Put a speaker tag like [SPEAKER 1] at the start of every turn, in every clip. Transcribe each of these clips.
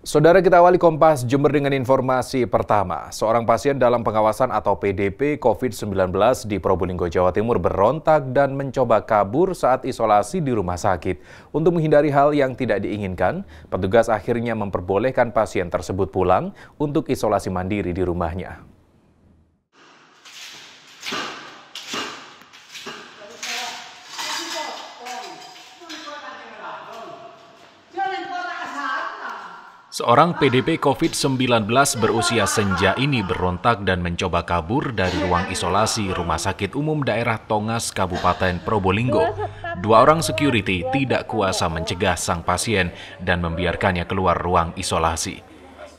[SPEAKER 1] Saudara kita awali Kompas Jember dengan informasi pertama. Seorang pasien dalam pengawasan atau PDP COVID-19 di Probolinggo, Jawa Timur berontak dan mencoba kabur saat isolasi di rumah sakit. Untuk menghindari hal yang tidak diinginkan, petugas akhirnya memperbolehkan pasien tersebut pulang untuk isolasi mandiri di rumahnya. Seorang PDP COVID-19 berusia senja ini berontak dan mencoba kabur dari ruang isolasi Rumah Sakit Umum Daerah Tongas, Kabupaten Probolinggo. Dua orang security tidak kuasa mencegah sang pasien dan membiarkannya keluar ruang isolasi.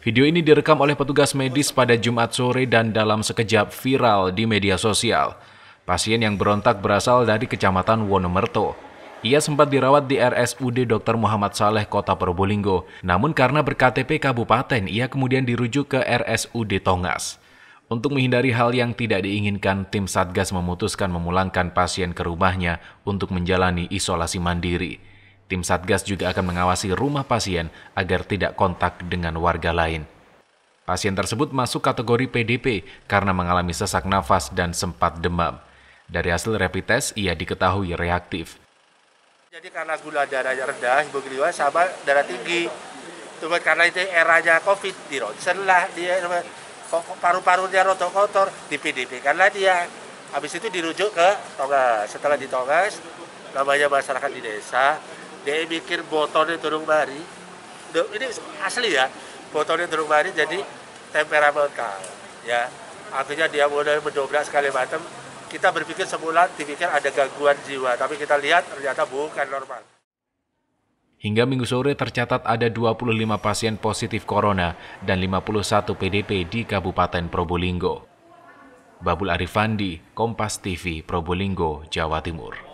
[SPEAKER 1] Video ini direkam oleh petugas medis pada Jumat sore dan dalam sekejap viral di media sosial. Pasien yang berontak berasal dari Kecamatan Wonomerto. Ia sempat dirawat di RSUD Dr. Muhammad Saleh Kota Probolinggo, namun karena berKTP kabupaten, ia kemudian dirujuk ke RSUD Tongas. Untuk menghindari hal yang tidak diinginkan, tim Satgas memutuskan memulangkan pasien ke rumahnya untuk menjalani isolasi mandiri. Tim Satgas juga akan mengawasi rumah pasien agar tidak kontak dengan warga lain. Pasien tersebut masuk kategori PDP karena mengalami sesak nafas dan sempat demam. Dari hasil rapid test, ia diketahui reaktif.
[SPEAKER 2] Jadi karena gula darahnya rendah, hipoglikemia sama darah tinggi. Cuma karena itu eranya COVID, di ronsen lah, dia paru-parunya rotok kotor, di PDP karena dia. Habis itu dirujuk ke Tongas. Setelah di Tongas, namanya masyarakat di desa, dia mikir botolnya turun bari. Ini asli ya, botolnya turun bari jadi temperamental. Ya, akhirnya dia mulai mendobrak sekali macam kita berpikir sebulan dipikir ada gangguan jiwa, tapi kita lihat ternyata bukan normal.
[SPEAKER 1] Hingga minggu sore tercatat ada 25 pasien positif corona dan 51 PDP di Kabupaten Probolinggo. Babul Arifandi, Kompas TV, Probolinggo, Jawa Timur.